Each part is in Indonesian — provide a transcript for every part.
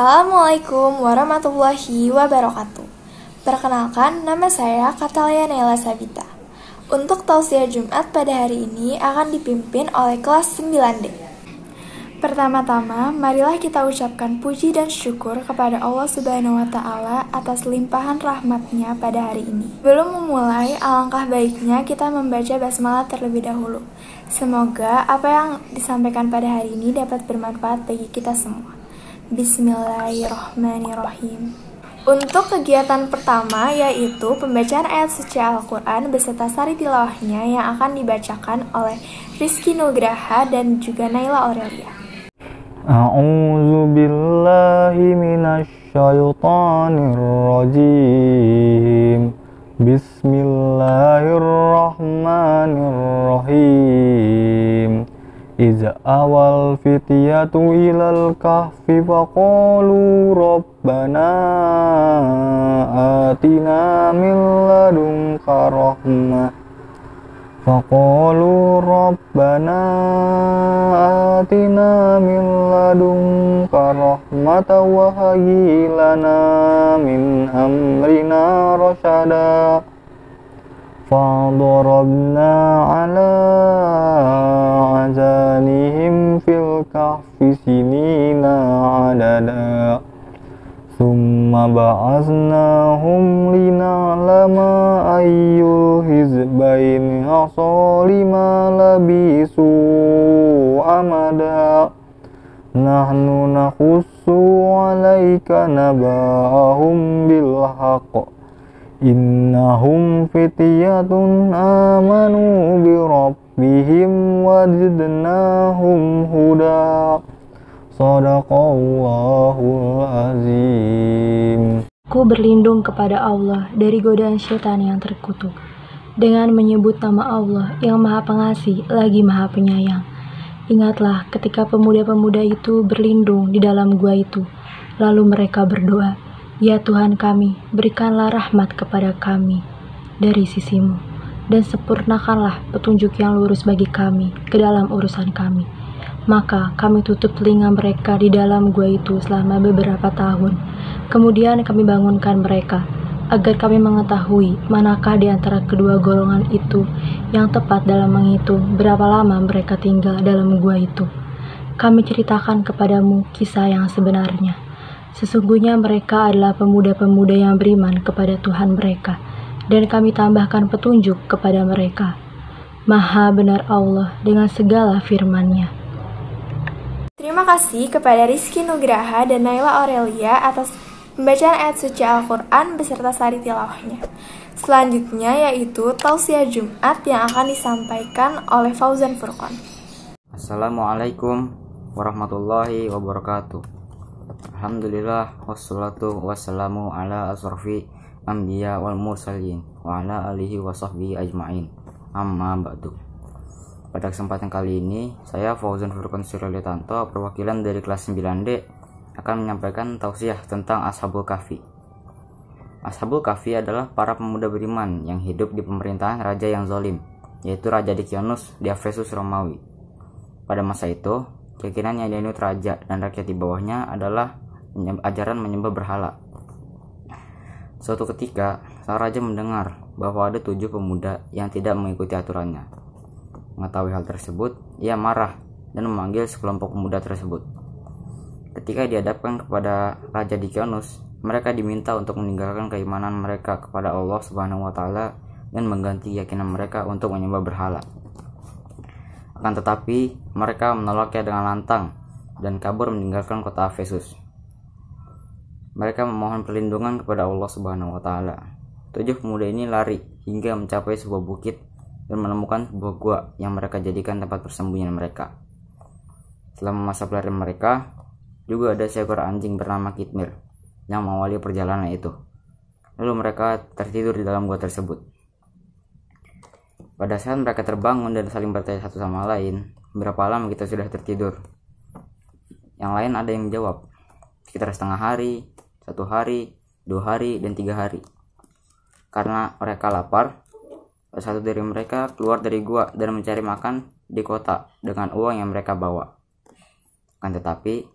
Assalamualaikum warahmatullahi wabarakatuh. Perkenalkan, nama saya Katalia Nela Sabita. Untuk tausiah Jumat pada hari ini akan dipimpin oleh kelas 9D. Pertama-tama, marilah kita ucapkan puji dan syukur kepada Allah Subhanahu wa taala atas limpahan rahmatnya pada hari ini. Belum memulai, alangkah baiknya kita membaca basmalah terlebih dahulu. Semoga apa yang disampaikan pada hari ini dapat bermanfaat bagi kita semua. Bismillahirrahmanirrahim. Untuk kegiatan pertama yaitu pembacaan ayat suci Al-Quran beserta sari tilawahnya yang akan dibacakan oleh Rizky Nugraha dan juga Naila Aurelia. A'udzu billahi minasyaitonir rajim. Bismillahirrahmanirrahim. Iza awal fitiyatu ilal kahfi faqalu rabbana atina min ladunka rahmah Faqalu rabbana atina min ladunka rahmata wa hayilana min amrina rasyadah فضربنا على عزانهم في الكهف سنين عددا ثم بعثناهم لنعلم أي الحزبين أحصى لما لبثوا أمدا نحن نخص عليك نباهم بالحق innahum fityatun amanu bi rabbihim wajidnahum huda sadaqallahul azim ku berlindung kepada Allah dari godaan setan yang terkutuk dengan menyebut nama Allah yang maha pengasih lagi maha penyayang. Ingatlah ketika pemuda-pemuda itu berlindung di dalam gua itu, lalu mereka berdoa, Ya Tuhan kami, berikanlah rahmat kepada kami dari sisimu, dan sempurnakanlah petunjuk yang lurus bagi kami ke dalam urusan kami. Maka kami tutup telinga mereka di dalam gua itu selama beberapa tahun. Kemudian kami bangunkan mereka, agar kami mengetahui manakah di antara kedua golongan itu yang tepat dalam menghitung berapa lama mereka tinggal dalam gua itu. Kami ceritakan kepadamu kisah yang sebenarnya. Sesungguhnya mereka adalah pemuda-pemuda yang beriman kepada Tuhan mereka, dan kami tambahkan petunjuk kepada mereka. Maha benar Allah dengan segala firman-Nya. Terima kasih kepada Rizky Nugraha dan Naila Aurelia atas pembacaan ayat suci Al-Quran beserta sari tilawahnya. Selanjutnya yaitu tausiah Jumat yang akan disampaikan oleh Fauzan Furqan. Assalamualaikum warahmatullahi wabarakatuh. Alhamdulillah wassalatu wassalamu ala asrafi anbiya wal mursalin wa ala alihi wa sahbihi ajma'in amma ba'du pada kesempatan kali ini saya Fauzan Furqan Surilitanto perwakilan dari kelas 9D akan menyampaikan tausiah tentang Ashabul Kahfi Ashabul Kahfi adalah para pemuda beriman yang hidup di pemerintahan raja yang zalim, yaitu Raja Dikionus di Afesus Romawi pada masa itu Keyakinan yang dianut raja dan rakyat di bawahnya adalah ajaran menyembah berhala. Suatu ketika, sang raja mendengar bahwa ada tujuh pemuda yang tidak mengikuti aturannya. Mengetahui hal tersebut, ia marah dan memanggil sekelompok pemuda tersebut. Ketika dihadapkan kepada Raja Dikanus, mereka diminta untuk meninggalkan keimanan mereka kepada Allah Subhanahu wa taala dan mengganti keyakinan mereka untuk menyembah berhala. Akan tetapi, mereka menolaknya dengan lantang dan kabur meninggalkan kota Efesus. Mereka memohon perlindungan kepada Allah Subhanahu wa taala. Tujuh pemuda ini lari hingga mencapai sebuah bukit dan menemukan sebuah gua yang mereka jadikan tempat persembunyian mereka. Selama masa pelarian mereka, juga ada seekor anjing bernama Kitmir yang mengawali perjalanan itu. Lalu mereka tertidur di dalam gua tersebut. Pada saat mereka terbangun dan saling bertanya satu sama lain, berapa lama kita sudah tertidur? Yang lain ada yang jawab, sekitar setengah hari, satu hari, dua hari, dan tiga hari. Karena mereka lapar, satu dari mereka keluar dari gua dan mencari makan di kota dengan uang yang mereka bawa. Kan tetapi,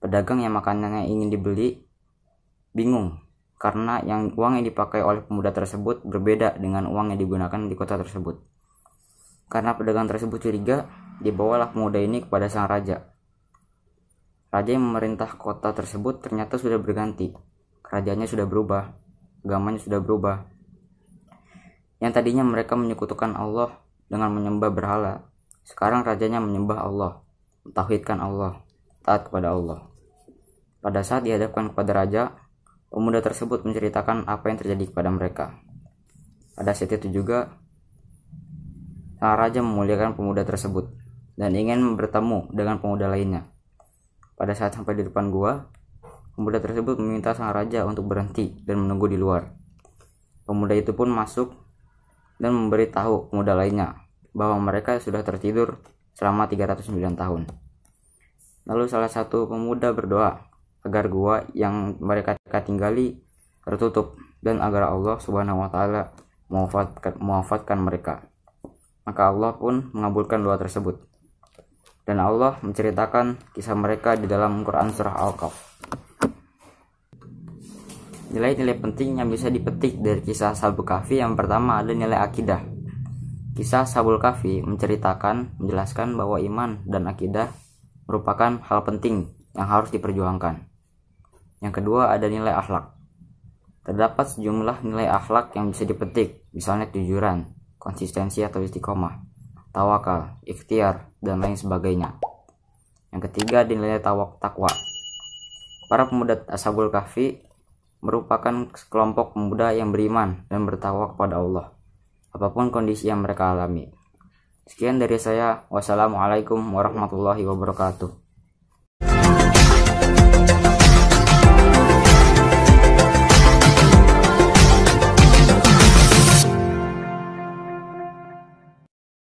pedagang yang makanannya ingin dibeli bingung karena yang uang yang dipakai oleh pemuda tersebut berbeda dengan uang yang digunakan di kota tersebut. Karena pedagang tersebut curiga, dibawalah pemuda ini kepada sang raja. Raja yang memerintah kota tersebut ternyata sudah berganti. Kerajaannya sudah berubah, agamanya sudah berubah. Yang tadinya mereka menyekutukan Allah dengan menyembah berhala, sekarang rajanya menyembah Allah, mentauhidkan Allah, taat kepada Allah. Pada saat dihadapkan kepada raja, Pemuda tersebut menceritakan apa yang terjadi kepada mereka. Pada saat itu juga, sang raja memuliakan pemuda tersebut dan ingin bertemu dengan pemuda lainnya. Pada saat sampai di depan gua, pemuda tersebut meminta sang raja untuk berhenti dan menunggu di luar. Pemuda itu pun masuk dan memberitahu pemuda lainnya bahwa mereka sudah tertidur selama 309 tahun. Lalu salah satu pemuda berdoa agar gua yang mereka tinggali tertutup dan agar Allah Subhanahu wa taala mewafatkan, mereka. Maka Allah pun mengabulkan doa tersebut. Dan Allah menceritakan kisah mereka di dalam Quran surah Al-Kahf. Nilai-nilai penting yang bisa dipetik dari kisah Sabul Kahfi yang pertama ada nilai akidah. Kisah Sabul Kahfi menceritakan, menjelaskan bahwa iman dan akidah merupakan hal penting yang harus diperjuangkan. Yang kedua ada nilai akhlak. Terdapat sejumlah nilai akhlak yang bisa dipetik, misalnya kejujuran, konsistensi atau istiqomah, tawakal, ikhtiar, dan lain sebagainya. Yang ketiga ada nilai tawak takwa. Para pemuda Ashabul Kahfi merupakan kelompok pemuda yang beriman dan bertawak kepada Allah, apapun kondisi yang mereka alami. Sekian dari saya. Wassalamualaikum warahmatullahi wabarakatuh.